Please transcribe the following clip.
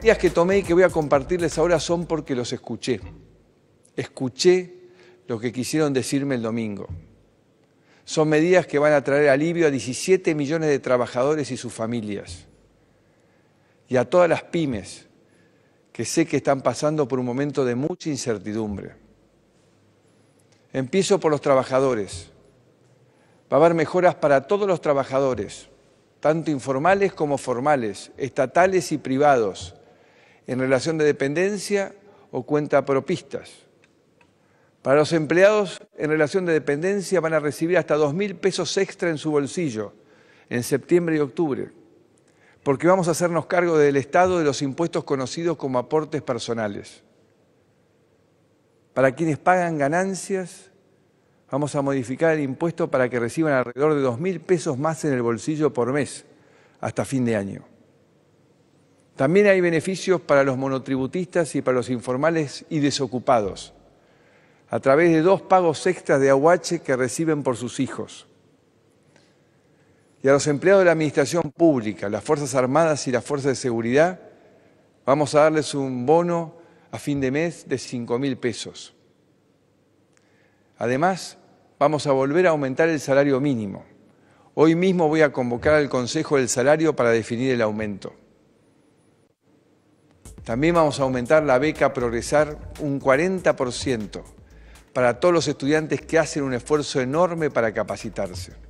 medidas que tomé y que voy a compartirles ahora son porque los escuché. Escuché lo que quisieron decirme el domingo. Son medidas que van a traer alivio a 17 millones de trabajadores y sus familias. Y a todas las pymes que sé que están pasando por un momento de mucha incertidumbre. Empiezo por los trabajadores. Va a haber mejoras para todos los trabajadores, tanto informales como formales, estatales y privados, en relación de dependencia o cuenta propistas. Para los empleados en relación de dependencia van a recibir hasta 2.000 pesos extra en su bolsillo en septiembre y octubre, porque vamos a hacernos cargo del Estado de los impuestos conocidos como aportes personales. Para quienes pagan ganancias, vamos a modificar el impuesto para que reciban alrededor de 2.000 pesos más en el bolsillo por mes hasta fin de año. También hay beneficios para los monotributistas y para los informales y desocupados, a través de dos pagos extras de aguache que reciben por sus hijos. Y a los empleados de la Administración Pública, las Fuerzas Armadas y las Fuerzas de Seguridad, vamos a darles un bono a fin de mes de 5.000 mil pesos. Además, vamos a volver a aumentar el salario mínimo. Hoy mismo voy a convocar al Consejo del Salario para definir el aumento. También vamos a aumentar la beca Progresar un 40% para todos los estudiantes que hacen un esfuerzo enorme para capacitarse.